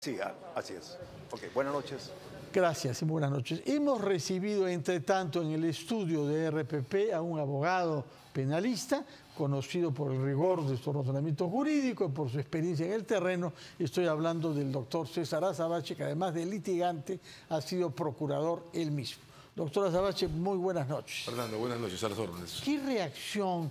Sí, así es. Ok, buenas noches. Gracias y buenas noches. Hemos recibido, entre tanto, en el estudio de RPP a un abogado penalista, conocido por el rigor de su razonamiento jurídico y por su experiencia en el terreno. Estoy hablando del doctor César Azabache, que además de litigante, ha sido procurador él mismo. Doctor Azabache, muy buenas noches. Fernando, buenas noches, a las órdenes. ¿Qué reacción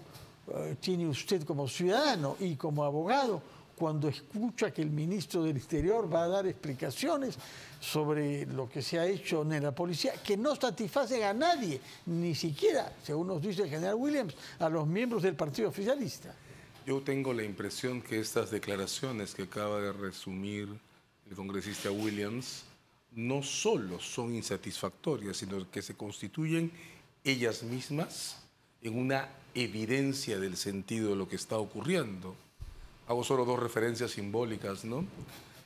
eh, tiene usted como ciudadano y como abogado? cuando escucha que el ministro del Exterior va a dar explicaciones sobre lo que se ha hecho en la policía, que no satisfacen a nadie, ni siquiera, según nos dice el general Williams, a los miembros del Partido Oficialista. Yo tengo la impresión que estas declaraciones que acaba de resumir el congresista Williams no solo son insatisfactorias, sino que se constituyen ellas mismas en una evidencia del sentido de lo que está ocurriendo hago solo dos referencias simbólicas, ¿no?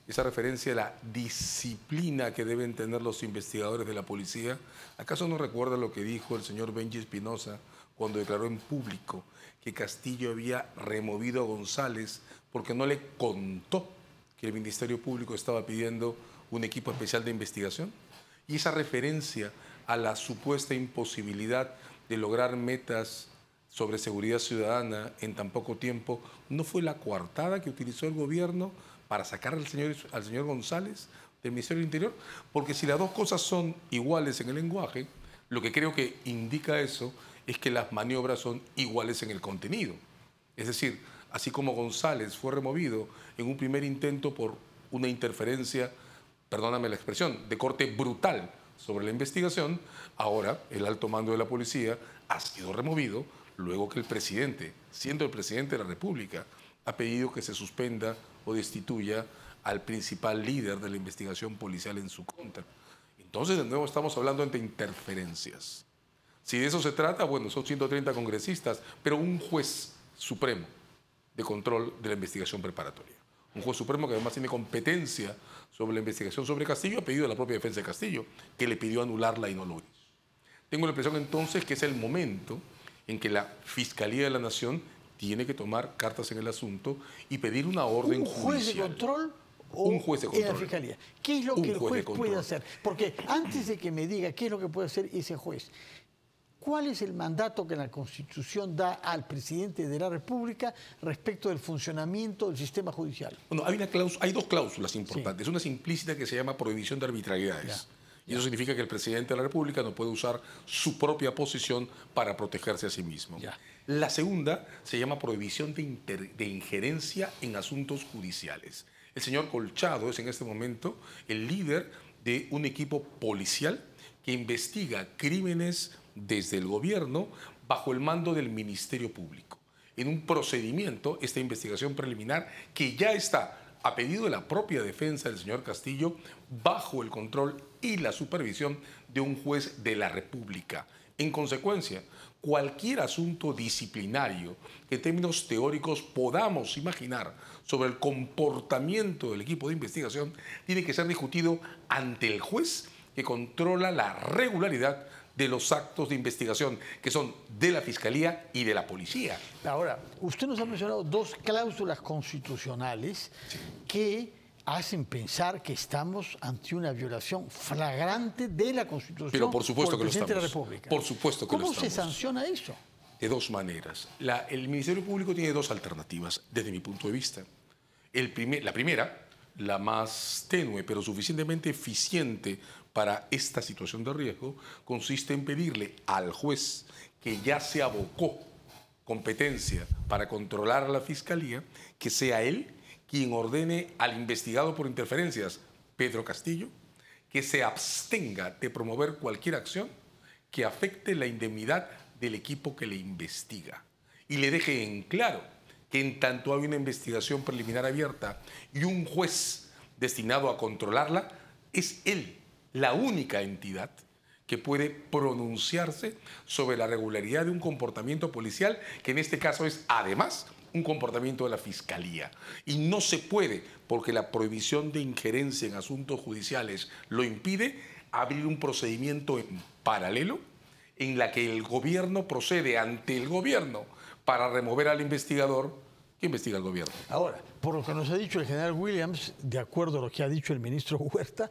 Esa referencia a la disciplina que deben tener los investigadores de la policía. ¿Acaso no recuerda lo que dijo el señor Benji Espinosa cuando declaró en público que Castillo había removido a González porque no le contó que el Ministerio Público estaba pidiendo un equipo especial de investigación? Y esa referencia a la supuesta imposibilidad de lograr metas sobre seguridad ciudadana en tan poco tiempo no fue la coartada que utilizó el gobierno para sacar al señor, al señor González del Ministerio del Interior? Porque si las dos cosas son iguales en el lenguaje, lo que creo que indica eso es que las maniobras son iguales en el contenido. Es decir, así como González fue removido en un primer intento por una interferencia, perdóname la expresión, de corte brutal sobre la investigación, ahora el alto mando de la policía ha sido removido luego que el presidente, siendo el presidente de la República, ha pedido que se suspenda o destituya al principal líder de la investigación policial en su contra. Entonces, de nuevo, estamos hablando de interferencias. Si de eso se trata, bueno, son 130 congresistas, pero un juez supremo de control de la investigación preparatoria. Un juez supremo que además tiene competencia sobre la investigación sobre Castillo, ha pedido a la propia defensa de Castillo, que le pidió anularla y no lo hizo. Tengo la impresión entonces que es el momento en que la Fiscalía de la Nación tiene que tomar cartas en el asunto y pedir una orden ¿Un juez de control? O un juez de control. En la fiscalía. ¿Qué es lo que el juez, puede hacer? Porque antes de que me diga qué es lo que puede hacer ese juez, ¿Cuál es el mandato que la Constitución da al presidente de la República respecto del funcionamiento del sistema judicial? Bueno, hay, una cláusula, hay dos cláusulas importantes. Una es implícita que se llama prohibición de arbitrariedades. Y eso significa que el presidente de la República no puede usar su propia posición para protegerse a sí mismo. La segunda se llama prohibición de, de injerencia en asuntos judiciales. El señor Colchado es en este momento el líder de un equipo policial que investiga crímenes desde el gobierno bajo el mando del Ministerio Público. En un procedimiento, esta investigación preliminar que ya está a pedido de la propia defensa del señor Castillo, bajo el control y la supervisión de un juez de la República. En consecuencia, cualquier asunto disciplinario que en términos teóricos podamos imaginar sobre el comportamiento del equipo de investigación tiene que ser discutido ante el juez que controla la regularidad de los actos de investigación, que son de la Fiscalía y de la Policía. Ahora, usted nos ha mencionado dos cláusulas constitucionales que hacen pensar que estamos ante una violación flagrante de la Constitución. Pero por supuesto que De la República. Por supuesto que lo estamos. ¿Cómo se sanciona eso? De dos maneras. el Ministerio Público tiene dos alternativas, desde mi punto de vista. la primera, la más tenue, pero suficientemente eficiente para esta situación de riesgo consiste en pedirle al juez que ya se abocó competencia para controlar a la fiscalía, que sea él quien ordene al investigado por interferencias, Pedro Castillo, que se abstenga de promover cualquier acción que afecte la indemnidad del equipo que le investiga. Y le deje en claro que en tanto hay una investigación preliminar abierta y un juez destinado a controlarla, es él la única entidad que puede pronunciarse sobre la regularidad de un comportamiento policial, que en este caso es además un comportamiento de la Fiscalía. Y no se puede, porque la prohibición de injerencia en asuntos judiciales lo impide, abrir un procedimiento en paralelo en la que el gobierno procede ante el gobierno para remover al investigador que investiga el gobierno. Ahora, por lo que nos ha dicho el general Williams, de acuerdo a lo que ha dicho el ministro Huerta,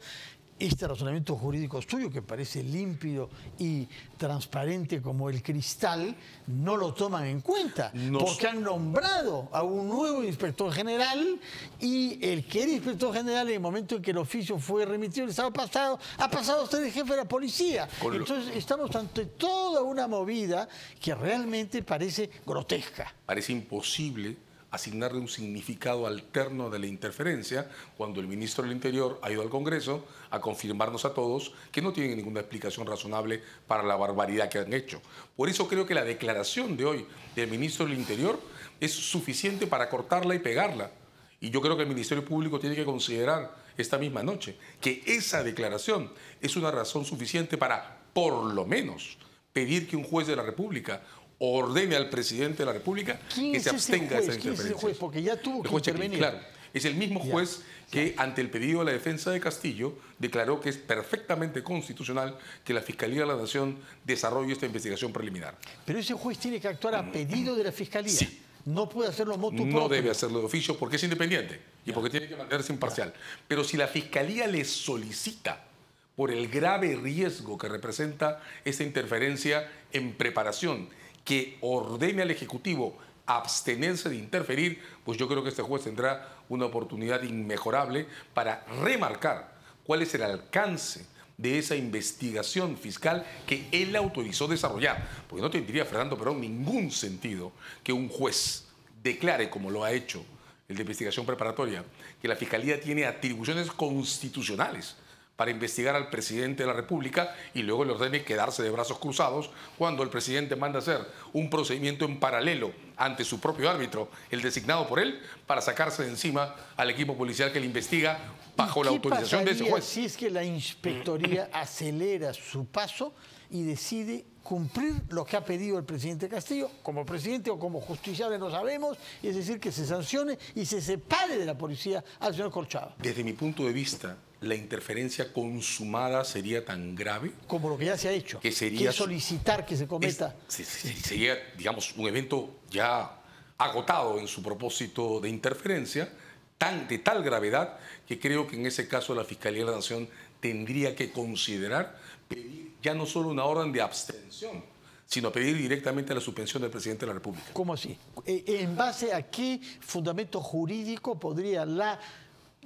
este razonamiento jurídico suyo, que parece límpido y transparente como el cristal, no lo toman en cuenta, porque han nombrado a un nuevo inspector general y el que era inspector general en el momento en que el oficio fue remitido el sábado pasado, ha pasado a el jefe de la policía. Entonces estamos ante toda una movida que realmente parece grotesca. Parece imposible asignarle un significado alterno de la interferencia cuando el ministro del Interior ha ido al Congreso a confirmarnos a todos que no tienen ninguna explicación razonable para la barbaridad que han hecho. Por eso creo que la declaración de hoy del ministro del Interior es suficiente para cortarla y pegarla. Y yo creo que el Ministerio Público tiene que considerar esta misma noche que esa declaración es una razón suficiente para, por lo menos, pedir que un juez de la República ordene al presidente de la República que se abstenga de esa Es el juez? Porque ya tuvo que intervenir. es el mismo juez que ante el pedido de la defensa de Castillo declaró que es perfectamente constitucional que la Fiscalía de la Nación desarrolle esta investigación preliminar. Pero ese juez tiene que actuar a pedido de la Fiscalía. No puede hacerlo motu No debe hacerlo de oficio porque es independiente y porque tiene que mantenerse imparcial. Pero si la Fiscalía le solicita por el grave riesgo que representa esta interferencia en preparación que ordene al Ejecutivo abstenerse de interferir, pues yo creo que este juez tendrá una oportunidad inmejorable para remarcar cuál es el alcance de esa investigación fiscal que él autorizó desarrollar. Porque no tendría, Fernando Perón, ningún sentido que un juez declare, como lo ha hecho el de investigación preparatoria, que la Fiscalía tiene atribuciones constitucionales para investigar al presidente de la República y luego le ordene quedarse de brazos cruzados cuando el presidente manda hacer un procedimiento en paralelo ante su propio árbitro, el designado por él, para sacarse de encima al equipo policial que le investiga bajo la autorización de ese juez. Si es que la inspectoría mm. acelera su paso y decide cumplir lo que ha pedido el presidente Castillo, como presidente o como justiciable, no sabemos, es decir, que se sancione y se separe de la policía al señor Corchado. Desde mi punto de vista, la interferencia consumada sería tan grave. Como lo que ya se ha hecho. Que sería. solicitar que se cometa. sería, digamos, un evento ya agotado en su propósito de interferencia, tan, de tal gravedad que creo que en ese caso la Fiscalía de la Nación tendría que considerar pedir ya no solo una orden de abstención, sino pedir directamente la suspensión del presidente de la República. ¿Cómo así? E, ¿En base a qué fundamento jurídico podría la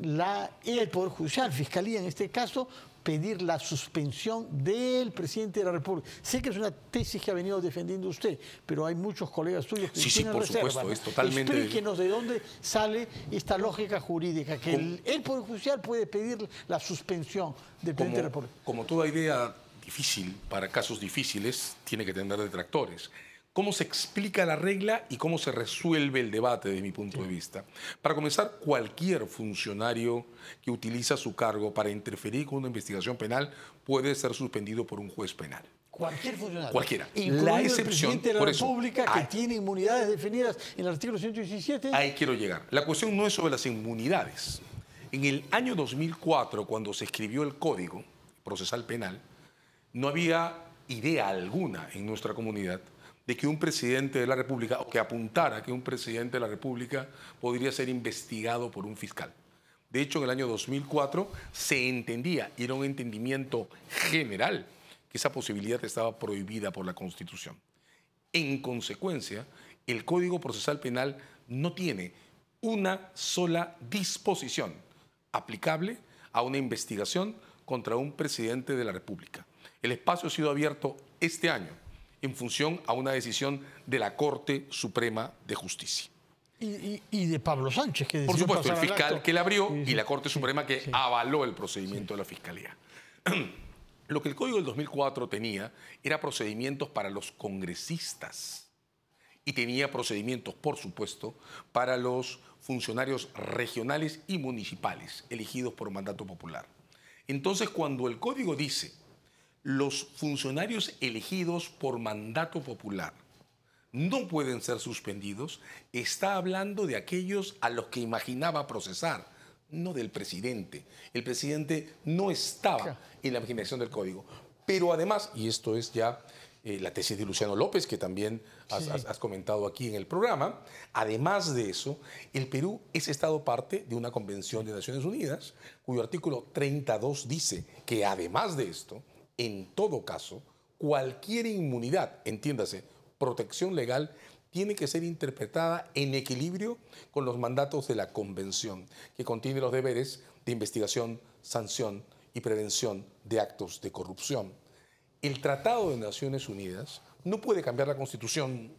la, el Poder Judicial, Fiscalía en este caso, pedir la suspensión del presidente de la República. Sé que es una tesis que ha venido defendiendo usted, pero hay muchos colegas suyos que sí, sí, por Supuesto, es totalmente... Explíquenos de dónde sale esta lógica jurídica, que el, Poder Judicial puede pedir la suspensión del presidente de la República. Como toda idea difícil, para casos difíciles, tiene que tener detractores cómo se explica la regla y cómo se resuelve el debate desde mi punto de vista. Para comenzar, cualquier funcionario que utiliza su cargo para interferir con una investigación penal puede ser suspendido por un juez penal. Cualquier funcionario. Cualquiera. ¿Y la excepción. El presidente de la República que tiene inmunidades definidas en el artículo 117. Ahí quiero llegar. La cuestión no es sobre las inmunidades. En el año 2004, cuando se escribió el Código Procesal Penal, no había idea alguna en nuestra comunidad de que un presidente de la República, o que apuntara que un presidente de la República podría ser investigado por un fiscal. De hecho, en el año 2004 se entendía, y era un entendimiento general, que esa posibilidad estaba prohibida por la Constitución. En consecuencia, el Código Procesal Penal no tiene una sola disposición aplicable a una investigación contra un presidente de la República. El espacio ha sido abierto este año en función a una decisión de la Corte Suprema de Justicia. Y, de Pablo Sánchez, que Por supuesto, el fiscal que la abrió y la Corte Suprema que avaló el procedimiento de la Fiscalía. Lo que el Código del 2004 tenía era procedimientos para los congresistas y tenía procedimientos, por supuesto, para los funcionarios regionales y municipales elegidos por mandato popular. Entonces, cuando el Código dice los funcionarios elegidos por mandato popular no pueden ser suspendidos, está hablando de aquellos a los que imaginaba procesar, no del presidente. El presidente no estaba en la imaginación del código. Pero además, y esto es ya eh, la tesis de Luciano López, que también has, has, comentado aquí en el programa. Además de eso, el Perú es Estado parte de una Convención de Naciones Unidas, cuyo artículo 32 dice que además de esto, en todo caso, cualquier inmunidad, entiéndase, protección legal, tiene que ser interpretada en equilibrio con los mandatos de la Convención, que contiene los deberes de investigación, sanción y prevención de actos de corrupción. El Tratado de Naciones Unidas no puede cambiar la Constitución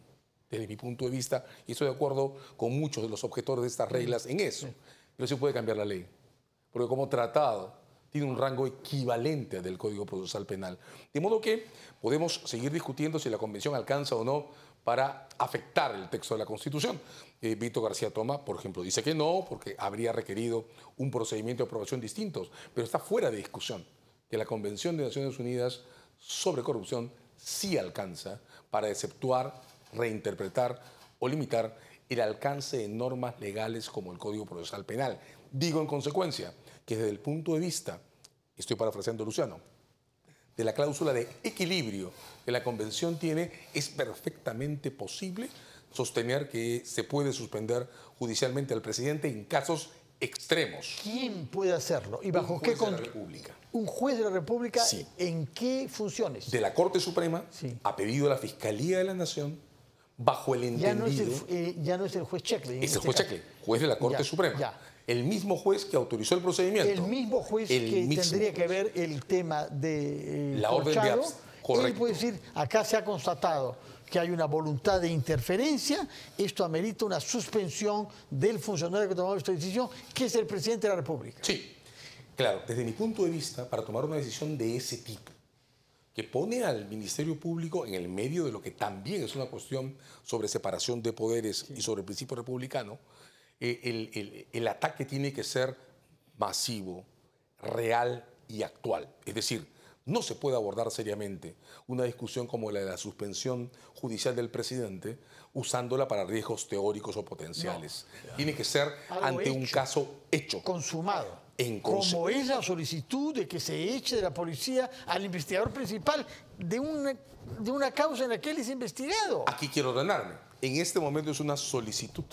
desde mi punto de vista, y estoy de acuerdo con muchos de los objetores de estas reglas en eso, pero sí puede cambiar la ley, porque como tratado tiene un rango equivalente al del Código Procesal Penal. De modo que podemos seguir discutiendo si la Convención alcanza o no para afectar el texto de la Constitución. Eh, Vito García Toma, por ejemplo, dice que no, porque habría requerido un procedimiento de aprobación distinto, pero está fuera de discusión que la Convención de Naciones Unidas sobre Corrupción sí alcanza para exceptuar, reinterpretar o limitar el alcance de normas legales como el Código Procesal Penal. Digo en consecuencia que desde el punto de vista estoy parafraseando a Luciano, de la cláusula de equilibrio que la Convención tiene, es perfectamente posible sostener que se puede suspender judicialmente al presidente en casos extremos. ¿Quién puede hacerlo? ¿Y bajo qué condición? ¿Un juez de la República en qué funciones? De la Corte Suprema, a pedido de la Fiscalía de la Nación, bajo el entendido... Eh, ya no es el, juez Checle. Es el este juez Checle, juez de la Corte Suprema. Ya el mismo juez que autorizó el procedimiento. El mismo juez que tendría que ver el tema de eh, la orden de Correcto. Él puede decir, acá se ha constatado que hay una voluntad de interferencia, esto amerita una suspensión del funcionario que tomó esta decisión, que es el presidente de la República. Sí, claro, desde mi punto de vista, para tomar una decisión de ese tipo, que pone al Ministerio Público en el medio de lo que también es una cuestión sobre separación de poderes y sobre el principio republicano, eh, el, ataque tiene que ser masivo, real y actual. Es decir, no se puede abordar seriamente una discusión como la de la suspensión judicial del presidente usándola para riesgos teóricos o potenciales. Tiene que ser ante un caso hecho. Consumado. como esa solicitud de que se eche de la policía al investigador principal de de una causa en la que él es investigado. Aquí quiero ordenarme. En este momento es una solicitud.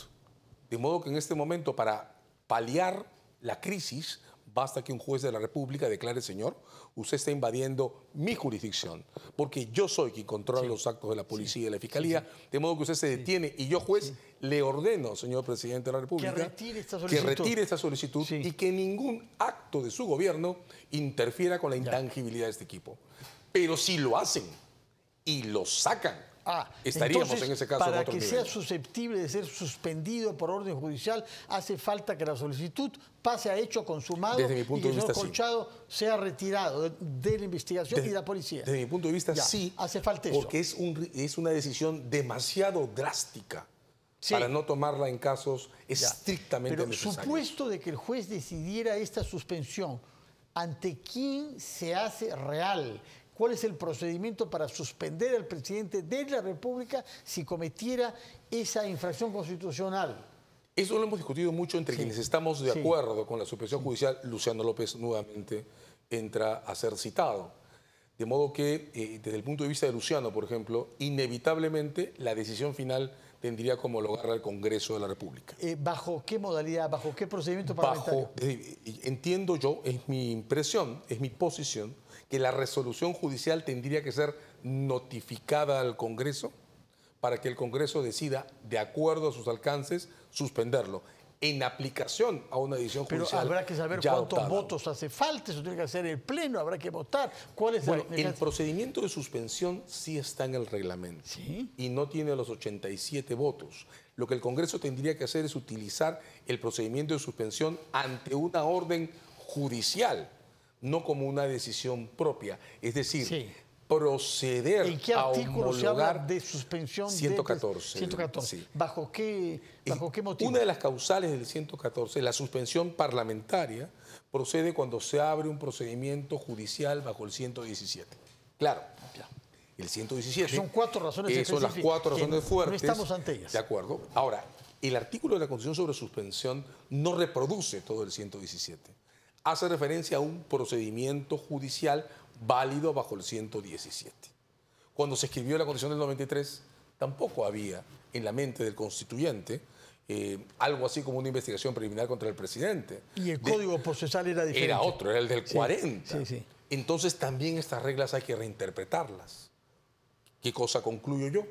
De modo que en este momento, para paliar la crisis, basta que un juez de la República declare, señor, usted está invadiendo mi jurisdicción, porque yo soy quien controla los actos de la policía y de la fiscalía, de modo que usted se detiene y yo, juez, le ordeno, señor presidente de la República, que retire esta solicitud, retire esta solicitud y que ningún acto de su gobierno interfiera con la intangibilidad de este equipo. Pero si lo hacen y lo sacan Ah, estaríamos en ese caso. Para que sea susceptible de ser suspendido por orden judicial, hace falta que la solicitud pase a hecho consumado y que el señor Colchado sea retirado de, la investigación y la policía. Desde mi punto de vista, sí. Hace falta eso. Porque es, es una decisión demasiado drástica. para no tomarla en casos estrictamente Pero Supuesto de que el juez decidiera esta suspensión, ¿ante quién se hace real? cuál es el procedimiento para suspender al presidente de la República si cometiera esa infracción constitucional. Eso lo hemos discutido mucho entre quienes estamos de acuerdo con la suspensión judicial. Luciano López nuevamente entra a ser citado. De modo que, eh, desde el punto de vista de Luciano, por ejemplo, inevitablemente la decisión final tendría como lugar al Congreso de la República. Eh, ¿Bajo qué modalidad, bajo qué procedimiento parlamentario? entiendo yo, es mi impresión, es mi posición, que la resolución judicial tendría que ser notificada al Congreso para que el Congreso decida, de acuerdo a sus alcances, suspenderlo en aplicación a una decisión judicial. Pero habrá que saber cuántos votos hace falta, eso tiene que hacer el Pleno, habrá que votar. ¿Cuál es bueno, el, procedimiento de suspensión sí está en el reglamento y no tiene los 87 votos. Lo que el Congreso tendría que hacer es utilizar el procedimiento de suspensión ante una orden judicial no como una decisión propia. Es decir, proceder ¿En qué artículo se habla de suspensión 114. 114. ¿Bajo, qué, motivo? Una de las causales del 114, la suspensión parlamentaria, procede cuando se abre un procedimiento judicial bajo el 117. Claro. Ya. El 117. Son cuatro razones fuertes. Son las cuatro razones fuertes. No estamos ante ellas. De acuerdo. Ahora, el artículo de la Constitución sobre suspensión no reproduce todo el 117 hace referencia a un procedimiento judicial válido bajo el 117. Cuando se escribió la Constitución del 93, tampoco había en la mente del constituyente eh, algo así como una investigación preliminar contra el presidente. Y el código procesal era diferente. Era otro, era el del 40. Entonces también estas reglas hay que reinterpretarlas. ¿Qué cosa concluyo yo?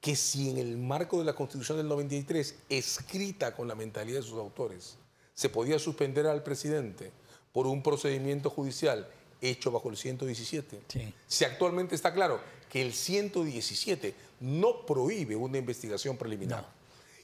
Que si en el marco de la Constitución del 93, escrita con la mentalidad de sus autores, se podía suspender al presidente por un procedimiento judicial hecho bajo el 117. Si actualmente está claro que el 117 no prohíbe una investigación preliminar.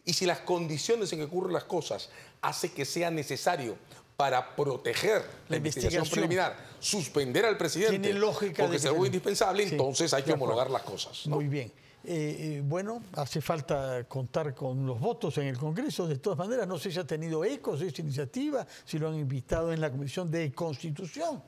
Y si las condiciones en que ocurren las cosas hace que sea necesario para proteger la, investigación, preliminar, suspender al presidente, porque es algo indispensable, entonces hay que homologar las cosas. Muy bien. Eh, eh, bueno, hace falta contar con los votos en el Congreso, de todas maneras, no sé si ha tenido ecos esa iniciativa, si lo han invitado en la Comisión de Constitución.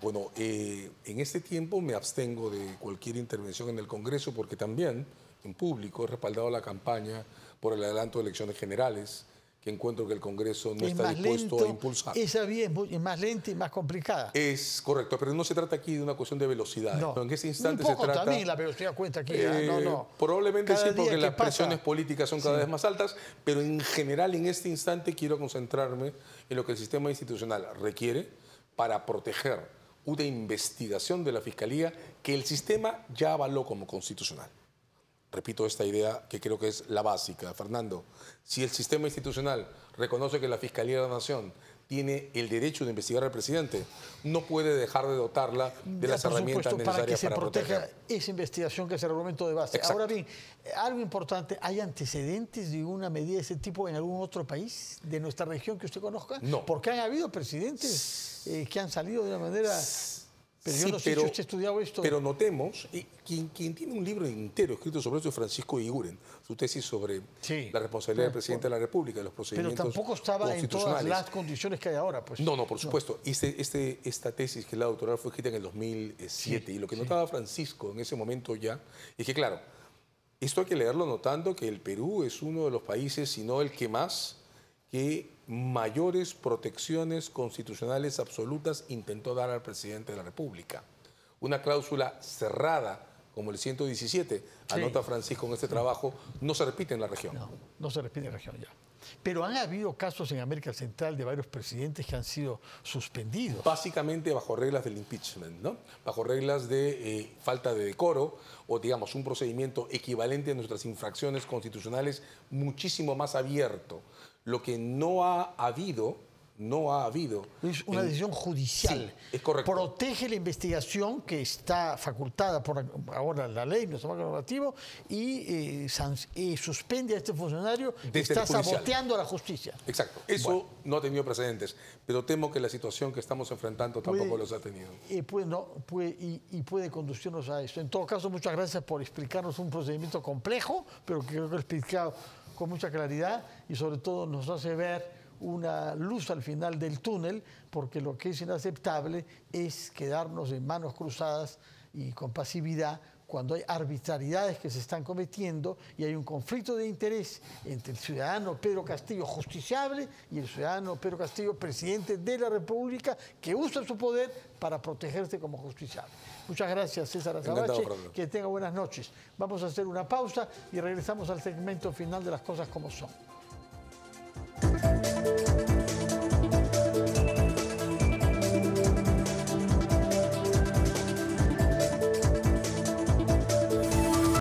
Bueno, eh, en este tiempo me abstengo de cualquier intervención en el Congreso porque también en público he respaldado la campaña por el adelanto de elecciones generales que encuentro que el Congreso no está dispuesto a impulsar. Esa es más lenta y más complicada. Es correcto, pero no se trata aquí de una cuestión de velocidad. en ese instante poco se trata. También la velocidad cuenta aquí. ¿eh? no, eh, no. Probablemente sí, porque las presiones políticas son cada vez más altas, pero en general en este instante quiero concentrarme en lo que el sistema institucional requiere para proteger una investigación de la Fiscalía que el sistema ya avaló como constitucional repito esta idea que creo que es la básica, Fernando, si el sistema institucional reconoce que la Fiscalía de la Nación tiene el derecho de investigar al presidente, no puede dejar de dotarla de las herramientas necesarias para que se proteja esa investigación que es el argumento de base. Ahora bien, algo importante, ¿hay antecedentes de una medida de ese tipo en algún otro país de nuestra región que usted conozca? No. Porque han habido presidentes eh, que han salido de una manera pero yo no sé si usted estudiado esto. Pero notemos, quien, tiene un libro entero escrito sobre esto es Francisco Iguren, su tesis sobre la responsabilidad del presidente de la República, los procedimientos Pero tampoco estaba en todas las condiciones que hay ahora. Pues. No, no, por supuesto. Este, este, esta tesis que la doctoral fue escrita en el 2007 y lo que notaba Francisco en ese momento ya es que, claro, esto hay que leerlo notando que el Perú es uno de los países, si no el que más que mayores protecciones constitucionales absolutas intentó dar al presidente de la República. Una cláusula cerrada, como el 117, anota Francisco en este trabajo, no se repite en la región. No, no se repite en la región ya. Pero han habido casos en América Central de varios presidentes que han sido suspendidos. Básicamente bajo reglas del impeachment, ¿no? Bajo reglas de eh, falta de decoro o, digamos, un procedimiento equivalente a nuestras infracciones constitucionales muchísimo más abierto. Lo que no ha habido, no ha habido. Es una decisión judicial. es correcto. Protege la investigación que está facultada por ahora la ley, nuestro marco normativo, y eh, eh, suspende a este funcionario que este está saboteando a la justicia. Exacto. Eso no ha tenido precedentes, pero temo que la situación que estamos enfrentando tampoco los ha tenido. y, puede conducirnos a eso. En todo caso, muchas gracias por explicarnos un procedimiento complejo, pero que creo que explicado con mucha claridad y sobre todo nos hace ver una luz al final del túnel, porque lo que es inaceptable es quedarnos en manos cruzadas y con pasividad cuando hay arbitrariedades que se están cometiendo y hay un conflicto de interés entre el ciudadano Pedro Castillo justiciable y el ciudadano Pedro Castillo presidente de la República que usa su poder para protegerse como justiciable. Muchas gracias César Azabache, que tenga buenas noches. Vamos a hacer una pausa y regresamos al segmento final de las cosas como son.